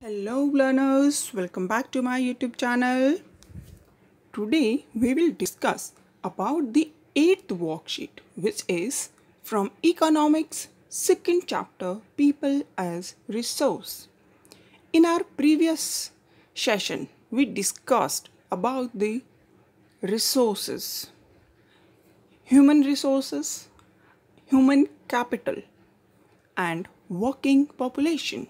Hello learners, welcome back to my YouTube channel. Today we will discuss about the 8th worksheet which is from economics second chapter people as resource. In our previous session we discussed about the resources, human resources, human capital and working population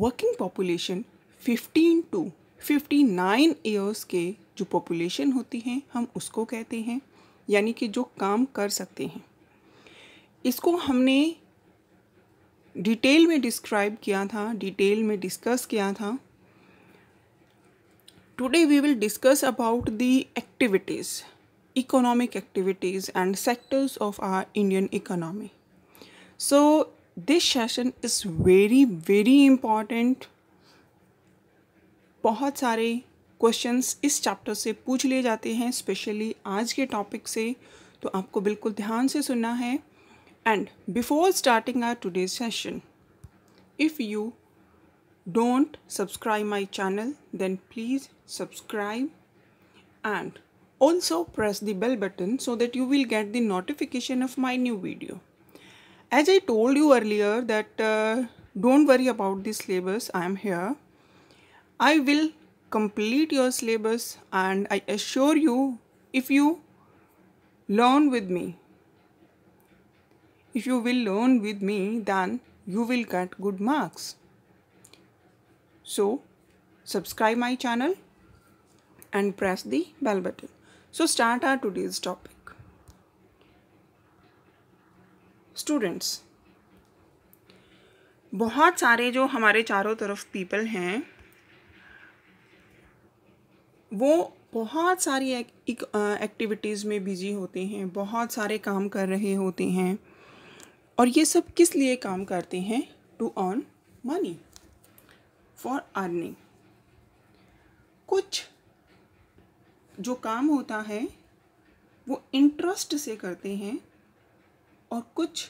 working population 15 two 59 years के जो population होती हैं हम उसको कहते हैं यानी कि जो काम कर सकते हैं इसको हमने डिटेल में डिस्क्राइब किया था डिटेल में डिस्कस किया था today we will discuss about the activities economic activities and sectors of our Indian economy. So, this session is very very important बहुत सारे क्वेश्चंस इस चैप्टर से पूछ लिए जाते हैं स्पेशली आज के टॉपिक से तो आपको बिल्कुल ध्यान से सुनना है and before starting our today's session if you don't subscribe my channel then please subscribe and also press the bell button so that you will get the notification of my new video as I told you earlier that uh, don't worry about the syllabus I am here I will complete your syllabus and I assure you if you learn with me if you will learn with me then you will get good marks so subscribe my channel and press the bell button so start our today's topic students बहुत सारे जो हमारे चारों तरफ people हैं वो बहुत सारी एक, एक, एक्टिविटीज़ में बिजी होते हैं बहुत सारे काम कर रहे होते हैं और ये सब किस लिए काम करते हैं to earn money for earning कुछ जो काम होता है वो इंटरेस्ट से करते हैं और कुछ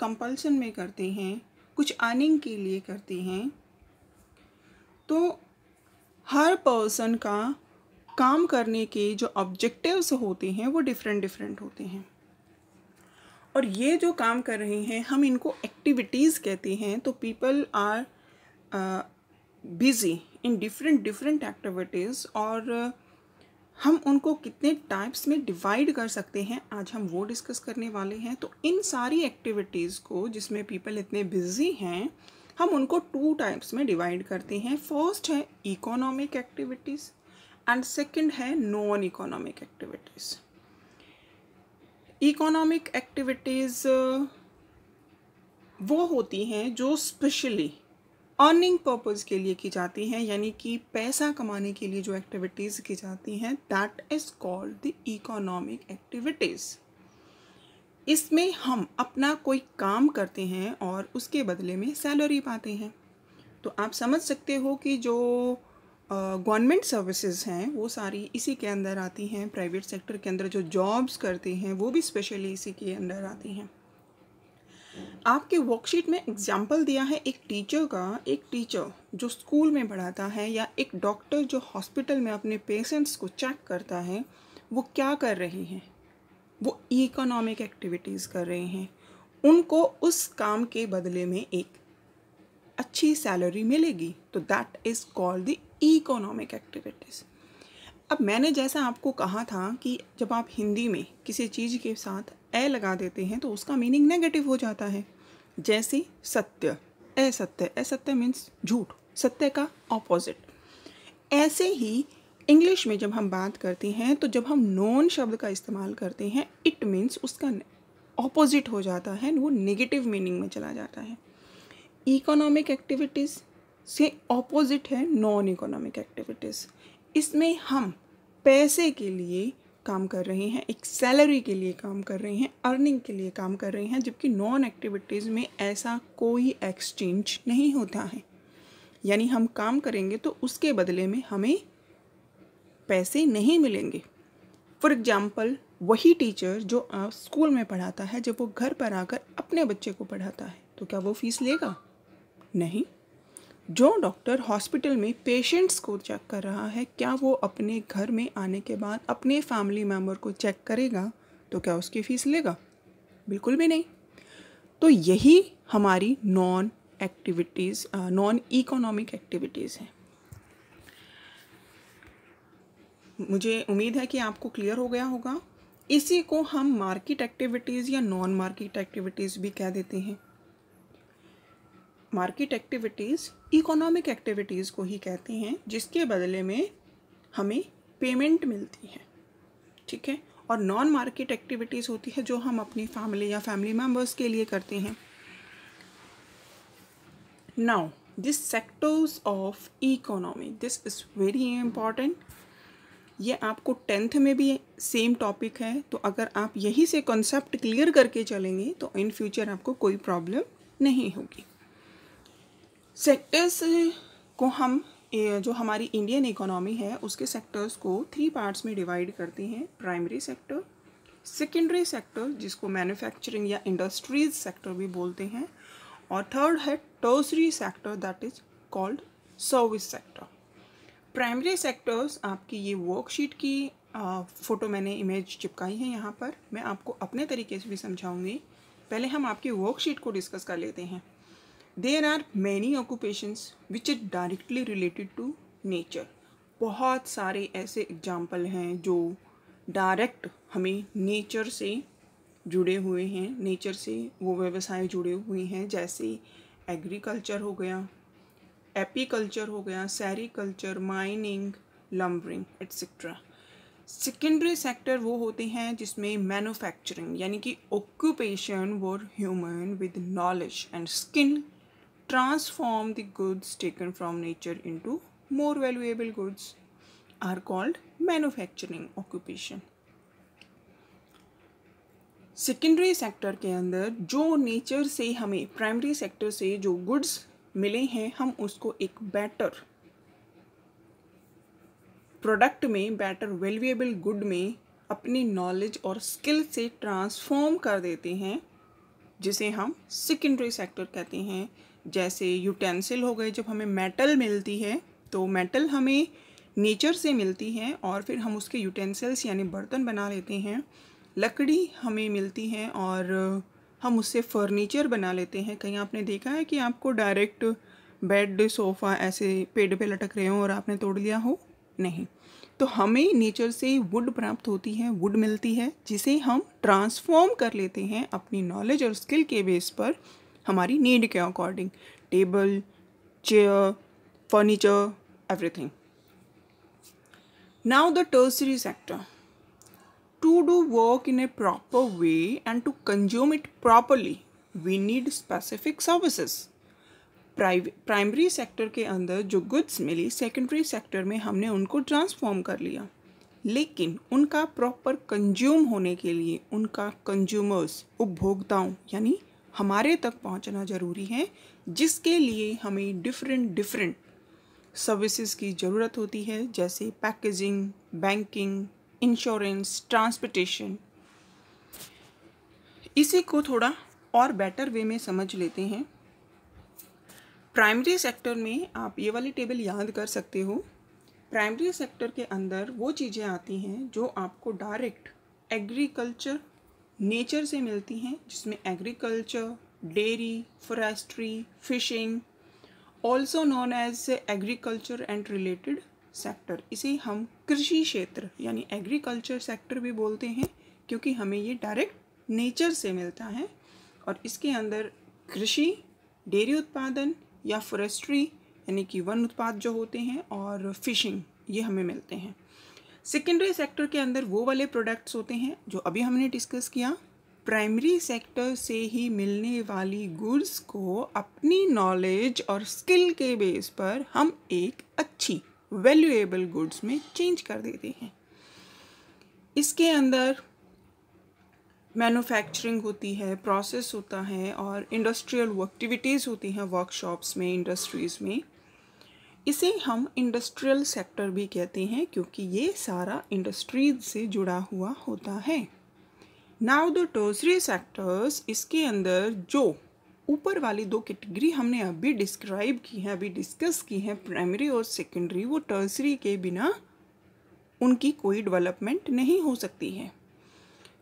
कंपल्सन में करते हैं कुछ अर्निंग के लिए करते हैं तो हर पर्सन का काम करने के जो ऑब्जेक्टिव्स होते हैं वो डिफरेंट डिफरेंट होते हैं और ये जो काम कर रहे हैं हम इनको एक्टिविटीज़ कहते हैं तो people are busy in different different activities और uh, हम उनको कितने टाइप्स में डिवाइड कर सकते हैं आज हम वो डिस्कस करने वाले हैं तो इन सारी एक्टिविटीज़ को जिसमें पीपल इतने बिजी हैं हम उनको टू टाइप्स में डिवाइड करते हैं फर्स्ट है इकोनॉमिक एक्टिविटीज़ एंड सेकंड है non economic activities economic activities वो होती हैं जो स्पेशली अर्निंग पर्पज़ के लिए की जाती हैं यानी कि पैसा कमाने के लिए जो एक्टिविटीज़ की जाती हैं that is called the economic activities इसमें हम अपना कोई काम करते हैं और उसके बदले में सैलरी पाते हैं तो आप समझ सकते हो कि जो गवर्नमेंट सर्विसेज हैं वो सारी इसी के अंदर आती हैं प्राइवेट सेक्टर के अंदर जो जॉब्स करते हैं वो भी स्पेशली इसी के अंदर आती हैं आपके वर्कशीट में एग्जाम्पल दिया है एक टीचर का एक टीचर जो स्कूल में पढ़ाता है या एक डॉक्टर जो हॉस्पिटल में अपने पेशेंट्स को चेक करता है वो क्या कर रहे हैं वो इकोनॉमिक एक्टिविटीज़ कर रहे हैं उनको उस काम के बदले में एक अच्छी सैलरी मिलेगी तो that is called the economic activities अब मैंने जैसा आपको कहा था कि जब आप हिंदी में किसी चीज़ के साथ ए लगा देते हैं तो उसका मीनिंग नेगेटिव हो जाता है जैसे सत्य असत्य असत्य मीन्स झूठ सत्य का ऑपोजिट ऐसे ही इंग्लिश में जब हम बात करते हैं तो जब हम नॉन शब्द का इस्तेमाल करते हैं इट मीन्स उसका ऑपोजिट हो जाता है वो नेगेटिव मीनिंग में चला जाता है इकोनॉमिक एक्टिविटीज़ से ऑपोजिट है नॉन इकोनॉमिक एक्टिविटीज़ इसमें हम पैसे के लिए काम कर रहे हैं एक सैलरी के लिए काम कर रहे हैं अर्निंग के लिए काम कर रहे हैं जबकि नॉन एक्टिविटीज़ में ऐसा कोई एक्सचेंज नहीं होता है यानी हम काम करेंगे तो उसके बदले में हमें पैसे नहीं मिलेंगे फॉर एग्ज़ाम्पल वही टीचर जो स्कूल में पढ़ाता है जब वो घर पर आकर अपने बच्चे को पढ़ाता है तो क्या वो फीस लेगा नहीं जो डॉक्टर हॉस्पिटल में पेशेंट्स को चेक कर रहा है क्या वो अपने घर में आने के बाद अपने फैमिली मेम्बर को चेक करेगा तो क्या उसकी फ़ीस लेगा बिल्कुल भी नहीं तो यही हमारी non activities non economic activities हैं मुझे उम्मीद है कि आपको क्लियर हो गया होगा इसी को हम मार्केट एक्टिविटीज़ या नॉन मार्केट एक्टिविटीज़ भी कह देते हैं मार्केट एक्टिविटीज़ इकोनॉमिक एक्टिविटीज़ को ही कहते हैं जिसके बदले में हमें पेमेंट मिलती है ठीक है और नॉन मार्केट एक्टिविटीज़ होती है जो हम अपनी फैमिली या फैमिली मेम्बर्स के लिए करते हैं now this sectors of economy this is very important ये आपको टेंथ में भी सेम टॉपिक है तो अगर आप यही से कॉन्सेप्ट क्लियर करके चलेंगे तो इन फ्यूचर आपको कोई प्रॉब्लम नहीं होगी सेक्टर्स को हम जो हमारी इंडियन इकोनॉमी है उसके सेक्टर्स को थ्री पार्ट्स में डिवाइड करती हैं प्राइमरी सेक्टर सेकेंडरी सेक्टर जिसको मैन्युफैक्चरिंग या इंडस्ट्रीज सेक्टर भी बोलते हैं और थर्ड है tertiary sector that is called service sector primary sectors आपकी ये वर्कशीट की फ़ोटो मैंने इमेज चिपकाई है यहाँ पर मैं आपको अपने तरीके से भी समझाऊंगी पहले हम आपकी वर्कशीट को डिस्कस कर लेते हैं there are many occupations which is directly related to nature बहुत सारे ऐसे एग्जाम्पल हैं जो डायरेक्ट हमें नेचर से जुड़े हुए हैं नेचर से वो व्यवसाय जुड़े हुए हैं जैसे एग्रीकल्चर हो गया एपीकल्चर हो गया sericulture mining lumbering etcetera secondary sector वो होते हैं जिसमें मैन्युफैक्चरिंग यानी कि occupation where human with knowledge and skill transform the goods taken from nature into more valuable goods are called manufacturing occupation secondary sector के अंदर जो नेचर से हमें प्राइमरी सेक्टर से जो गुड्स मिले हैं हम उसको एक बेटर प्रोडक्ट में बेटर वैल्यूएबल गुड में अपनी नॉलेज और स्किल से ट्रांसफॉर्म कर देते हैं जिसे हम सेकेंडरी सेक्टर कहते हैं जैसे यूटेंसिल हो गए जब हमें मेटल मिलती है तो मेटल हमें नेचर से मिलती है और फिर हम उसके यूटेंसिल्स यानी बर्तन बना लेते हैं लकड़ी हमें मिलती है और हम उससे फर्नीचर बना लेते हैं कहीं आपने देखा है कि आपको डायरेक्ट बेड सोफ़ा ऐसे पेड़ पे लटक रहे हो और आपने तोड़ लिया हो नहीं तो हमें नेचर से वुड प्राप्त होती है वुड मिलती है जिसे हम ट्रांसफॉर्म कर लेते हैं अपनी नॉलेज और स्किल के बेस पर हमारी नीड के according table chair furniture everything the tertiary sector to do work in a proper way and to consume it properly we need specific services प्राइवे प्राइमरी सेक्टर के अंदर जो गुड्स मिली secondary sector में हमने उनको ट्रांसफॉर्म कर लिया लेकिन उनका प्रॉपर कंज्यूम होने के लिए उनका कंज्यूमर्स उपभोक्ताओं यानी हमारे तक पहुंचना ज़रूरी है जिसके लिए हमें डिफरेंट डिफरेंट सर्विसेज की ज़रूरत होती है जैसे पैकेजिंग बैंकिंग इंश्योरेंस ट्रांसपोर्टेशन इसी को थोड़ा और बेटर वे में समझ लेते हैं प्राइमरी सेक्टर में आप ये वाली टेबल याद कर सकते हो प्राइमरी सेक्टर के अंदर वो चीज़ें आती हैं जो आपको डायरेक्ट एग्रीकल्चर नेचर से मिलती हैं जिसमें agriculture dairy forestry fishing also known as agriculture and related sector इसे हम कृषि क्षेत्र यानी एग्रीकल्चर सेक्टर भी बोलते हैं क्योंकि हमें ये डायरेक्ट नेचर से मिलता है और इसके अंदर कृषि डेयरी उत्पादन या फॉरेस्ट्री यानी कि वन उत्पाद जो होते हैं और फिशिंग ये हमें मिलते हैं सेकेंडरी सेक्टर के अंदर वो वाले प्रोडक्ट्स होते हैं जो अभी हमने डिस्कस किया प्राइमरी सेक्टर से ही मिलने वाली गुड्स को अपनी नॉलेज और स्किल के बेस पर हम एक अच्छी वैल्यूएबल गुड्स में चेंज कर देते हैं इसके अंदर मैन्युफैक्चरिंग होती है प्रोसेस होता है और इंडस्ट्रियल एक्टिविटीज़ होती हैं वर्कशॉप्स में इंडस्ट्रीज़ में इसे हम इंडस्ट्रियल सेक्टर भी कहते हैं क्योंकि ये सारा इंडस्ट्रीज से जुड़ा हुआ होता है नाउ द टर्सरी सेक्टर्स इसके अंदर जो ऊपर वाली दो कैटेगरी हमने अभी डिस्क्राइब की है अभी डिस्कस की है प्राइमरी और सेकेंडरी वो टर्सरी के बिना उनकी कोई डेवलपमेंट नहीं हो सकती है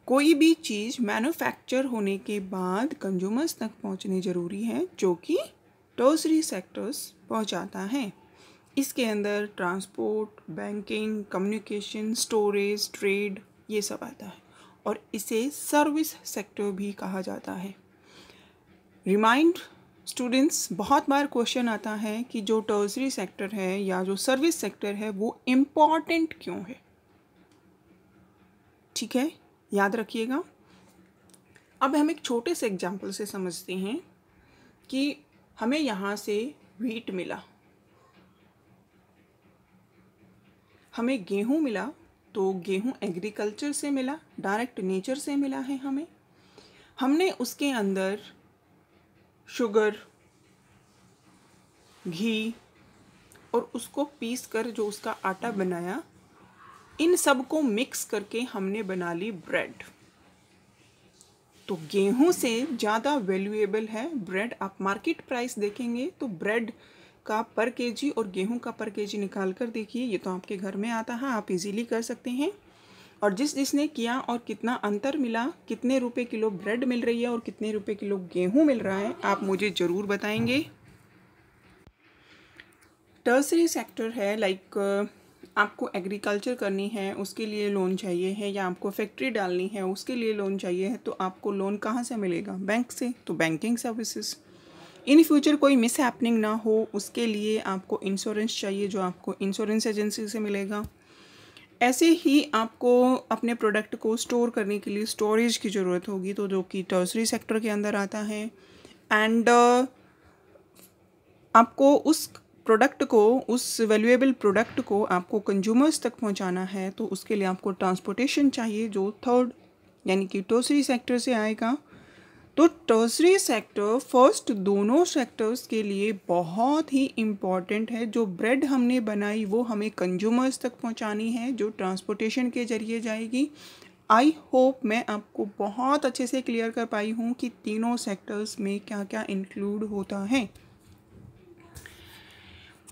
कोई भी चीज़ मैन्युफैक्चर होने के बाद कंज्यूमर्स तक पहुंचने ज़रूरी है जो कि टर्सरी सेक्टर्स पहुंचाता है इसके अंदर transport banking communication storage trade ये सब आता है और इसे सर्विस सेक्टर भी कहा जाता है रिमाइंड स्टूडेंट्स बहुत बार क्वेश्चन आता है कि जो टर्सरी सेक्टर है या जो सर्विस सेक्टर है वो इम्पॉर्टेंट क्यों है ठीक है याद रखिएगा अब हम एक छोटे से एग्जाम्पल से समझते हैं कि हमें यहाँ से व्हीट मिला हमें गेहूँ मिला तो गेहूँ एग्रीकल्चर से मिला डायरेक्ट नेचर से मिला है हमें हमने उसके अंदर शुगर घी और उसको पीस कर जो उसका आटा बनाया इन सब को मिक्स करके हमने बना ली ब्रेड तो गेहूं से ज़्यादा वैल्यूएबल है ब्रेड आप मार्केट प्राइस देखेंगे तो ब्रेड का पर केजी और गेहूं का पर केजी निकाल कर देखिए ये तो आपके घर में आता है आप इजीली कर सकते हैं और जिस जिसने किया और कितना अंतर मिला कितने रुपए किलो ब्रेड मिल रही है और कितने रुपए किलो गेहूं मिल रहा है आप मुझे ज़रूर बताएंगे टर्सरी सेक्टर है लाइक आपको एग्रीकल्चर करनी है उसके लिए लोन चाहिए है या आपको फैक्ट्री डालनी है उसके लिए लोन चाहिए है तो आपको लोन कहाँ से मिलेगा बैंक से तो बैंकिंग सर्विसेज़ इन फ्यूचर कोई मिस हैपनिंग ना हो उसके लिए आपको इंश्योरेंस चाहिए जो आपको इंश्योरेंस एजेंसी से मिलेगा ऐसे ही आपको अपने प्रोडक्ट को स्टोर करने के लिए स्टोरेज की ज़रूरत होगी तो जो कि टर्सरी सेक्टर के अंदर आता है एंड uh, आपको उस प्रोडक्ट को उस वैल्यूएबल प्रोडक्ट को आपको कंज्यूमर्स तक पहुंचाना है तो उसके लिए आपको ट्रांसपोर्टेशन चाहिए जो थर्ड यानी कि टर्सरी सेक्टर से आएगा तो टर्सरी सेक्टर फर्स्ट दोनों सेक्टर्स के लिए बहुत ही इम्पॉर्टेंट है जो ब्रेड हमने बनाई वो हमें कंज्यूमर्स तक पहुंचानी है जो ट्रांसपोर्टेशन के जरिए जाएगी आई होप मैं आपको बहुत अच्छे से क्लियर कर पाई हूँ कि तीनों सेक्टर्स में क्या क्या इंक्लूड होता है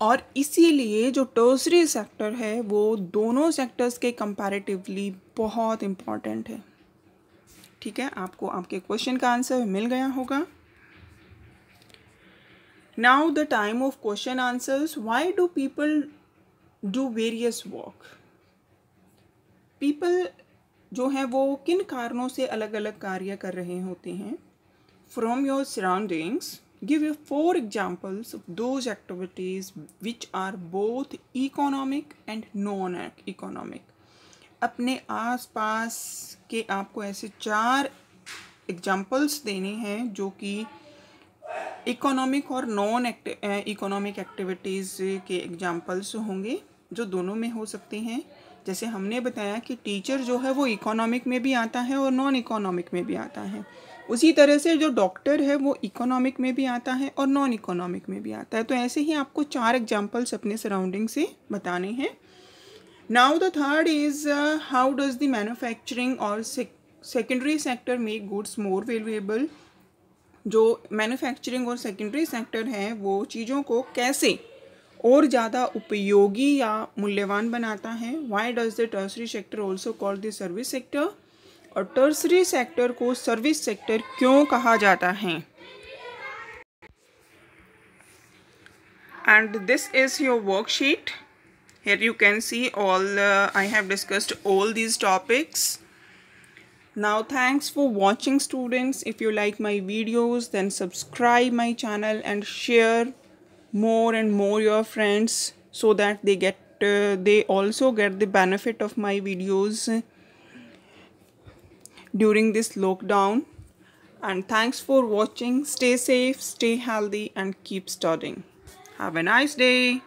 और इसीलिए जो टर्सरी सेक्टर है वो दोनों सेक्टर्स के कंपैरेटिवली बहुत इम्पॉर्टेंट है ठीक है आपको आपके क्वेश्चन का आंसर मिल गया होगा now the time of question answers why do people do various work people जो हैं वो किन कारणों से अलग अलग कार्य कर रहे होते हैं from your surroundings give you four examples of those activities which are both economic and non economic अपने आसपास के आपको ऐसे चार एग्जाम्पल्स देने हैं जो कि इकोनॉमिक और नॉन इकोनॉमिक एक्टिविटीज़ के एग्जाम्पल्स होंगे जो दोनों में हो सकते हैं जैसे हमने बताया कि टीचर जो है वो इकोनॉमिक में भी आता है और नॉन इकोनॉमिक में भी आता है उसी तरह से जो डॉक्टर है वो इकोनॉमिक में भी आता है और नॉन इकोनॉमिक में भी आता है तो ऐसे ही आपको चार एग्जाम्पल्स अपने सराउंडिंग से बताने हैं Now the third is uh, how does the manufacturing or sec secondary sector make goods more valuable? जो मैन्युफैक्चरिंग और सेकेंडरी सेक्टर है वो चीज़ों को कैसे और ज़्यादा उपयोगी या मूल्यवान बनाता है why does the tertiary sector also call the service sector और टर्सरी सेक्टर को सर्विस सेक्टर क्यों कहा जाता है and this is your worksheet here you can see all uh, I have discussed all these topics now thanks for watching students if you like my videos then subscribe my channel and share more and more your friends so that they get uh, they also get the benefit of my videos during this lockdown and thanks for watching stay safe stay healthy and keep studying have a nice day